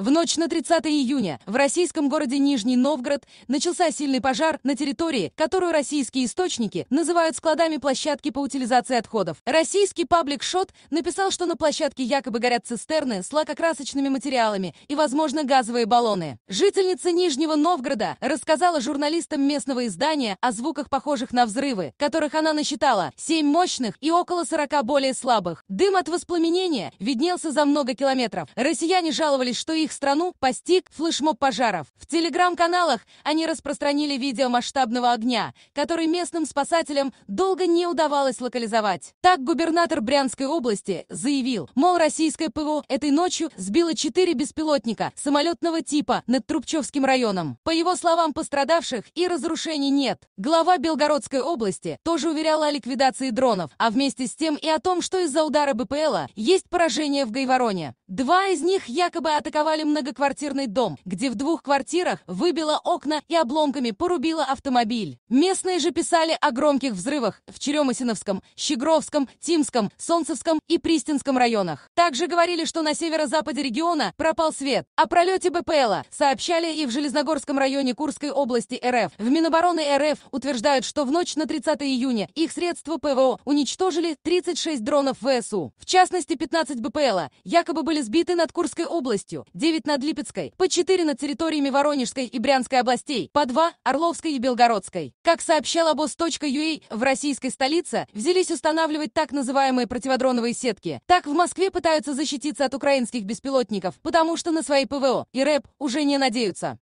В ночь на 30 июня в российском городе Нижний Новгород начался сильный пожар на территории, которую российские источники называют складами площадки по утилизации отходов. Российский паблик Шот написал, что на площадке якобы горят цистерны с лакокрасочными материалами и, возможно, газовые баллоны. Жительница Нижнего Новгорода рассказала журналистам местного издания о звуках, похожих на взрывы, которых она насчитала 7 мощных и около 40 более слабых. Дым от воспламенения виднелся за много километров. Россияне жаловались, что их их страну постиг флешмоб пожаров. В телеграм-каналах они распространили видео масштабного огня, который местным спасателям долго не удавалось локализовать. Так губернатор Брянской области заявил, мол, российское ПВО этой ночью сбило четыре беспилотника самолетного типа над Трубчевским районом. По его словам, пострадавших и разрушений нет. Глава Белгородской области тоже уверяла о ликвидации дронов, а вместе с тем и о том, что из-за удара БПЛа есть поражение в Гайвороне. Два из них якобы атаковали взорвали многоквартирный дом, где в двух квартирах выбило окна и обломками порубило автомобиль. Местные же писали о громких взрывах в Черемосиновском, Щегровском, Тимском, Солнцевском и Пристинском районах. Также говорили, что на северо-западе региона пропал свет. О пролете БПЛа сообщали и в Железногорском районе Курской области РФ. В Минобороны РФ утверждают, что в ночь на 30 июня их средства ПВО уничтожили 36 дронов ВСУ. В частности, 15 БПЛа якобы были сбиты над Курской областью. 9 над Липецкой, по 4 над территориями Воронежской и Брянской областей, по 2 Орловской и Белгородской. Как сообщал обоз.ua, а в российской столице взялись устанавливать так называемые противодроновые сетки. Так в Москве пытаются защититься от украинских беспилотников, потому что на свои ПВО и РЭП уже не надеются.